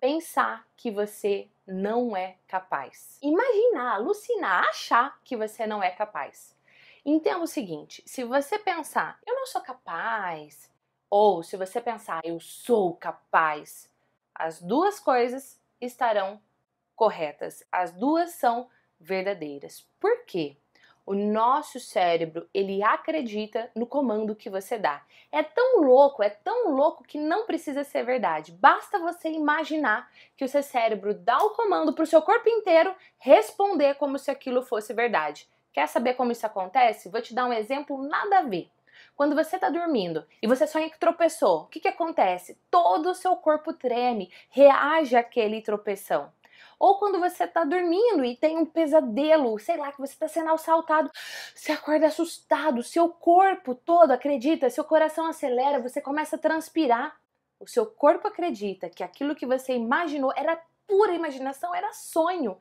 pensar que você não é capaz. Imaginar, alucinar, achar que você não é capaz. Entenda é o seguinte: se você pensar, eu não sou capaz, ou se você pensar, eu sou capaz, as duas coisas estarão corretas, as duas são verdadeiras. Por quê? O nosso cérebro, ele acredita no comando que você dá. É tão louco, é tão louco que não precisa ser verdade. Basta você imaginar que o seu cérebro dá o comando para o seu corpo inteiro responder como se aquilo fosse verdade. Quer saber como isso acontece? Vou te dar um exemplo nada a ver. Quando você está dormindo e você sonha que tropeçou, o que, que acontece? Todo o seu corpo treme, reage àquele tropeção. Ou quando você está dormindo e tem um pesadelo, sei lá, que você está sendo assaltado, você acorda assustado, seu corpo todo acredita, seu coração acelera, você começa a transpirar. O seu corpo acredita que aquilo que você imaginou era pura imaginação, era sonho.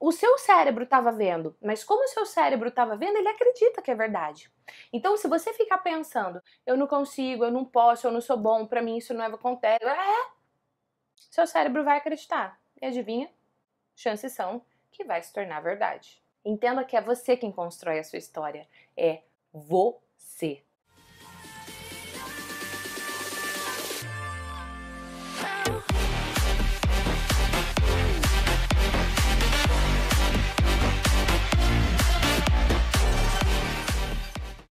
O seu cérebro estava vendo, mas como o seu cérebro estava vendo, ele acredita que é verdade. Então, se você ficar pensando, eu não consigo, eu não posso, eu não sou bom, para mim isso não é, acontece, é, seu cérebro vai acreditar. E adivinha? chances são que vai se tornar verdade. Entenda que é você quem constrói a sua história, é você.